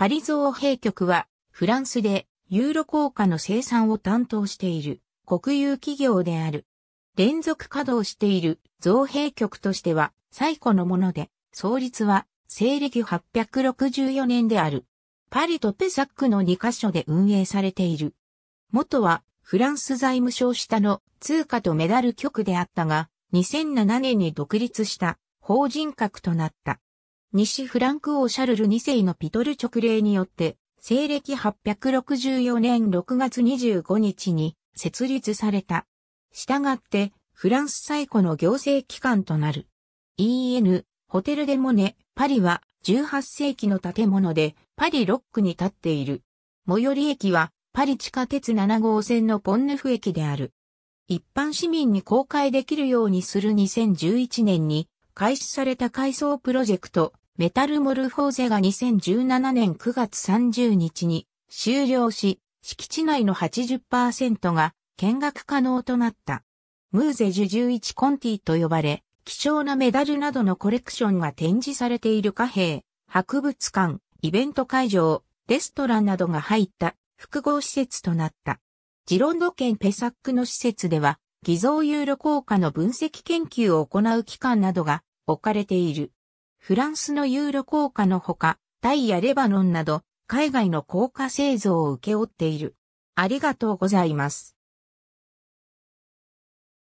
パリ造幣局は、フランスでユーロ硬貨の生産を担当している国有企業である。連続稼働している造幣局としては最古のもので、創立は西暦864年である。パリとペサックの2カ所で運営されている。元はフランス財務省下の通貨とメダル局であったが、2007年に独立した法人格となった。西フランク王シャルル2世のピトル勅令によって、西暦864年6月25日に設立された。したがって、フランス最古の行政機関となる。EN、ホテルデモネ、パリは18世紀の建物で、パリ6区に立っている。最寄り駅は、パリ地下鉄7号線のポンヌフ駅である。一般市民に公開できるようにする2011年に開始された改装プロジェクト、メタルモルフォーゼが2017年9月30日に終了し、敷地内の80%が見学可能となった。ムーゼジュ11コンティと呼ばれ、希少なメダルなどのコレクションが展示されている貨幣、博物館、イベント会場、レストランなどが入った複合施設となった。ジロンド県ペサックの施設では、偽造ユーロ効果の分析研究を行う機関などが置かれている。フランスのユーロ効果のほか、タイやレバノンなど、海外の効果製造を受け負っている。ありがとうございます。